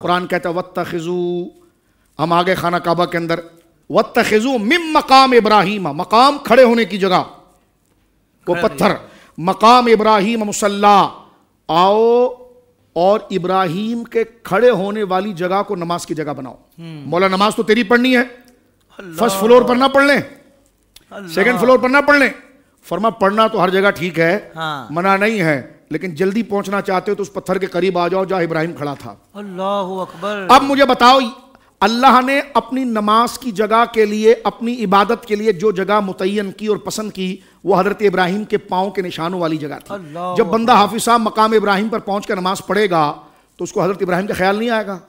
कुरान कहता है वत खजू हम आगे खाना काबा के अंदर वत खजू मिम मकाम इब्राहिम मकाम खड़े होने की जगह वो पत्थर मकाम इब्राहिम मुसल्ला आओ और इब्राहिम के खड़े होने वाली जगह को नमाज की जगह बनाओ हम्म। मौला नमाज तो तेरी पढ़नी है फर्स्ट फ्लोर पर ना पढ़ लें सेकेंड फ्लोर पर ना पढ़ लें फरमा पढ़ना तो हर जगह ठीक है हाँ। मना नहीं है लेकिन जल्दी पहुंचना चाहते हो तो उस पत्थर के करीब आ जाओ जहां इब्राहिम खड़ा था अल्लाह अकबर अब मुझे बताओ अल्लाह ने अपनी नमाज की जगह के लिए अपनी इबादत के लिए जो जगह मुतयन की और पसंद की वो हजरत इब्राहिम के पाओं के निशानों वाली जगह थी जब बंदा हाफिज साहब मकाम इब्राहिम पर पहुंच कर नमाज पढ़ेगा तो उसको हजरत इब्राहिम का ख्याल नहीं आएगा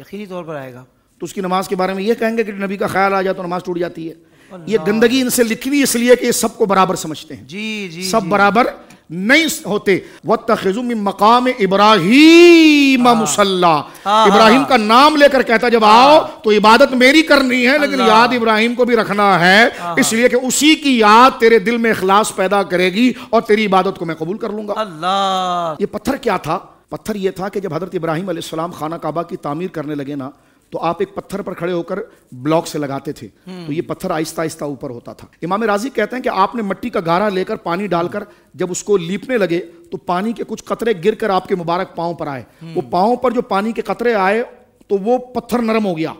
यकीनी तौर पर आएगा तो उसकी नमाज के बारे में ये कहेंगे कि नबी का ख्याल आ जाए तो नमाज टूट जाती है ये गंदगी इनसे लिखी हुई इसलिए कि ये सबको बराबर समझते हैं जी जी सब बराबर नहीं होते व मकाम इब्राहिम हाँ। मुसल्ला हाँ, हाँ, इब्राहिम का नाम लेकर कहता जब आओ तो इबादत मेरी करनी है लेकिन याद इब्राहिम को भी रखना है इसलिए कि उसी की याद तेरे दिल में इखलास पैदा करेगी और तेरी इबादत को मैं कबूल कर लूंगा अल्लाह ये पत्थर क्या था पत्थर ये था कि जब हजरत इब्राहिम खाना काबा की तामीर करने लगे ना तो आप एक पत्थर पर खड़े होकर ब्लॉक से लगाते थे तो ये पत्थर आहिस्ता आहिस्ता ऊपर होता था इमाम राजी कहते हैं कि आपने मट्टी का गारा लेकर पानी डालकर जब उसको लीपने लगे तो पानी के कुछ कतरे गिर आपके मुबारक पाँव पर आए वो पाँव पर जो पानी के कतरे आए तो वो पत्थर नरम हो गया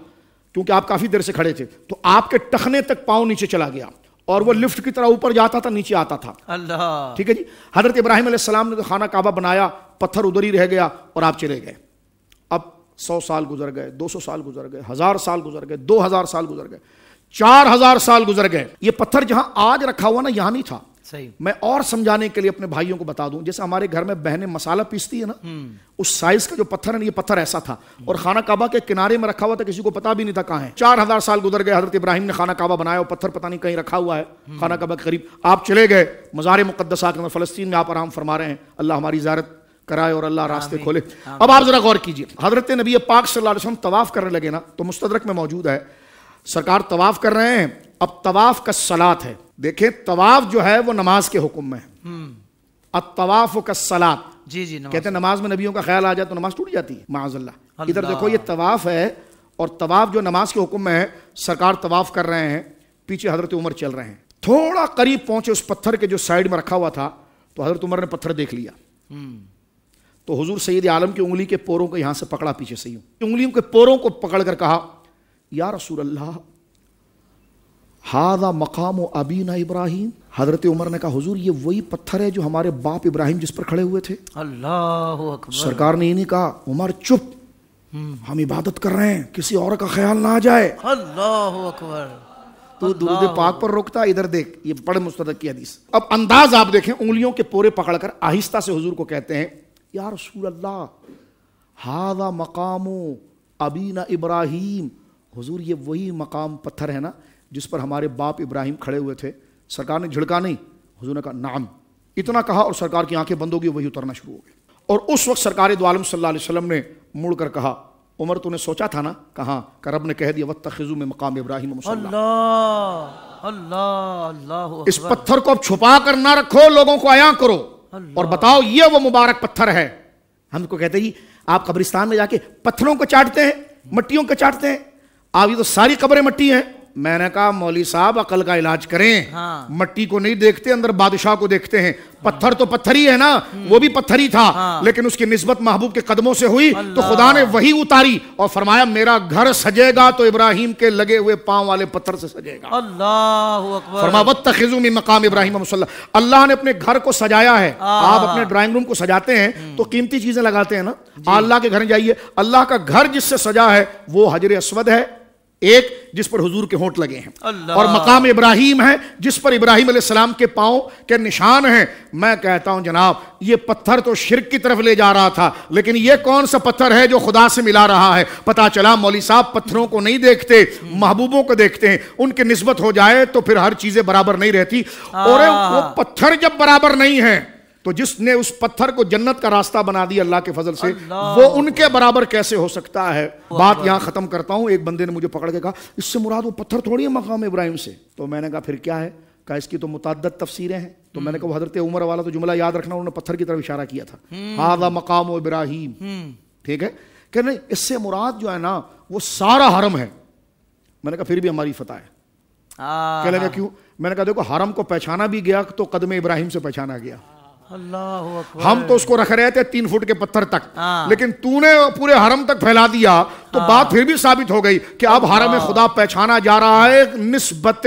क्योंकि आप काफ़ी देर से खड़े थे तो आपके टखने तक पाँव नीचे चला गया और वो लिफ्ट की तरह ऊपर जाता था नीचे आता था अल्लाह ठीक है जी हजरत इब्राहिम ने तो खाना काबा बनाया पत्थर उधर ही रह गया और आप चले गए अब सौ साल गुजर गए दो सौ साल गुजर गए हजार साल गुजर गए दो हजार साल गुजर गए चार हजार साल गुजर गए ये पत्थर जहां आज रखा हुआ ना यहां नहीं था सही मैं और समझाने के लिए अपने भाइयों को बता दूं जैसे हमारे घर में बहनें मसाला पीसती है ना हम्म। उस साइज का जो पत्थर है ना ये पत्थर ऐसा था और खाना काबा के किनारे में रखा हुआ था किसी को पता भी नहीं था कहा है चार हजार साल गुजर गए हजरत इब्राहिम ने खाना काबा बनाया और पत्थर पता नहीं कहीं रखा हुआ है हम्म। खाना काबा के करीब आप चले गए मजार मुकदसा के फलस्तीन में आप आराम फरमा रहे हैं अल्लाह हमारी इजारत कराए और अल्लाह रास्ते खोले अब आप जरा गौर कीजिए हजरत नबी पाक अलैहि तवाफ करने लगे ना तो मुस्तदरक में मौजूद है सरकार तवाफ कर रहे हैं अब तवाफ का सलात है देखें तवाफ जो है वो नमाज के हुक्म में हम्म। अब तवाफ का सलात जी जी कहते हैं नमाज में नबियों का ख्याल आ जाए तो नमाज टूट जाती है माजल्ला इधर देखो ये तवाफ है और तवाफ जो नमाज के हुक्म में है सरकार तवाफ कर रहे हैं पीछे हजरत उमर चल रहे हैं थोड़ा करीब पहुंचे उस पत्थर के जो साइड में रखा हुआ था तो हजरत उमर ने पत्थर देख लिया हम्म। तो हुजूर सैद आलम की उंगली के पोरों को यहां से पकड़ा पीछे से यूँ उंगलियों के पोरों को पकड़ कर कहा या रसूल अल्लाह हादा मकाम अबीना इब्राहिम हजरत उमर ने कहा हुजूर ये वही पत्थर है जो हमारे बाप इब्राहिम जिस पर खड़े हुए थे अल्लाह सरकार ने इन्हीं कहा उमर चुप हम्म। हम इबादत कर रहे हैं किसी और का ख्याल ना आ जाए अल्लाह अकबर तो दुरुद पाक पर रोकता इधर देख ये बड़े मुस्तक की हदीस अब अंदाज आप देखें उंगलियों के पोरे पकड़कर आहिस्ता से हुजूर को कहते हैं या रसूल अल्लाह हादा मकाम अबीना इब्राहिम हुजूर ये वही मकाम पत्थर है ना जिस पर हमारे बाप इब्राहिम खड़े हुए थे सरकार ने झिड़का नहीं हुजूर ने कहा नाम इतना कहा और सरकार की आंखें बंद होगी वही उतरना शुरू हो गई और उस वक्त सरकार दोआलम सल्ला वसलम ने मुड़ कर कहा उमर तूने सोचा था ना कहा करब ने कह दिया वत खिजू में मकाम इब्राहिम अल्लाह अल्लाह अल्लाह इस पत्थर को अब छुपा कर ना रखो लोगों को आया करो और बताओ ये वो मुबारक पत्थर है हमको तो कहते हैं आप कब्रिस्तान में जाके पत्थरों को चाटते हैं मट्टियों को चाटते हैं आप ये तो सारी कब्रें मट्टी हैं मैंने कहा मौली साहब अकल का इलाज करें हाँ। मट्टी को नहीं देखते अंदर बादशाह को देखते हैं पत्थर तो पत्थर ही है ना वो भी पत्थर ही था हाँ। लेकिन उसकी निस्बत महबूब के कदमों से हुई तो खुदा ने वही उतारी और फरमाया मेरा घर सजेगा तो इब्राहिम के लगे हुए पांव वाले पत्थर से सजेगा फरमावत मकाम इब्राहिम अल्लाह ने अपने घर को सजाया है आप अपने ड्राइंग रूम को सजाते हैं हम्म। तो कीमती चीजें लगाते हैं ना अल्लाह के घर जाइए अल्लाह का घर जिससे सजा है वो हजर असवद है एक जिस पर हुजूर के होंठ लगे हैं और मकाम इब्राहिम है जिस पर इब्राहिम सलाम के पाँव के निशान हैं मैं कहता हूं जनाब ये पत्थर तो शिरक की तरफ ले जा रहा था लेकिन ये कौन सा पत्थर है जो खुदा से मिला रहा है पता चला मौली साहब पत्थरों को नहीं देखते महबूबों को देखते हैं उनके नस्बत हो जाए तो फिर हर चीजें बराबर नहीं रहती और वो हाँ। पत्थर जब बराबर नहीं है तो जिसने उस पत्थर को जन्नत का रास्ता बना दिया अल्लाह के फजल से वो उनके बराबर कैसे हो सकता है बात यहां खत्म करता हूं एक बंदे ने मुझे पकड़ के कहा इससे मुराद वो पत्थर थोड़ी है मकाम इब्राहिम से तो मैंने कहा फिर क्या है कहा इसकी तो मुतद तफसीरें हैं तो मैंने कहा हजरत उमर वाला तो जुमला याद रखना उन्होंने पत्थर की तरफ इशारा किया था हम्म। हादा मकाम इब्राहिम हम्म। ठीक है कह नहीं इससे मुराद जो है ना वो सारा हरम है मैंने कहा फिर भी हमारी फतह है कह लगा क्यों मैंने कहा देखो हरम को पहचाना भी गया तो कदम इब्राहिम से पहचाना गया हम तो उसको रख रहे थे तीन फुट के पत्थर तक हाँ। लेकिन तूने पूरे हरम तक फैला दिया तो बात फिर भी साबित हो गई कि अब हरम खुदा पहचाना जा रहा है नस्बत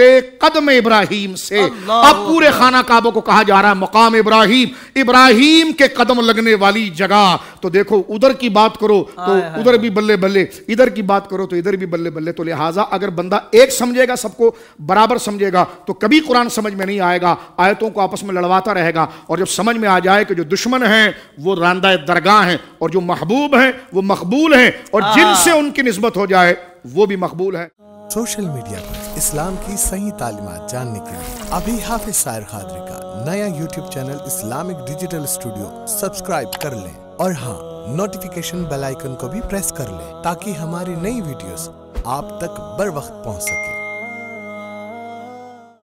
कदम इब्राहिम से अब पूरे खाना काबों को कहा जा रहा है मकाम इब्राहिम इब्राहिम के कदम लगने वाली जगह तो देखो उधर की बात करो तो उधर भी बल्ले बल्ले इधर की बात करो तो इधर भी बल्ले बल्ले तो लिहाजा अगर बंदा एक समझेगा सबको बराबर समझेगा तो कभी कुरान समझ में नहीं आएगा आयतों को आपस में लड़वाता रहेगा और जब समझ में आ जाए कि जो दुश्मन है वो रानदा दरगाह है और जो महबूब है वो मकबूल है और हाँ। जिनसे उनकी नस्बत हो जाए वो भी मकबूल है सोशल मीडिया पर इस्लाम की सही तालीमत जानने के लिए अभी हाफिज सायर खादरी का नया YouTube channel Islamic digital studio subscribe कर लें और हाँ नोटिफिकेशन बेल आइकन को भी प्रेस कर लें ताकि हमारी नई वीडियोस आप तक बर वक्त पहुँच सके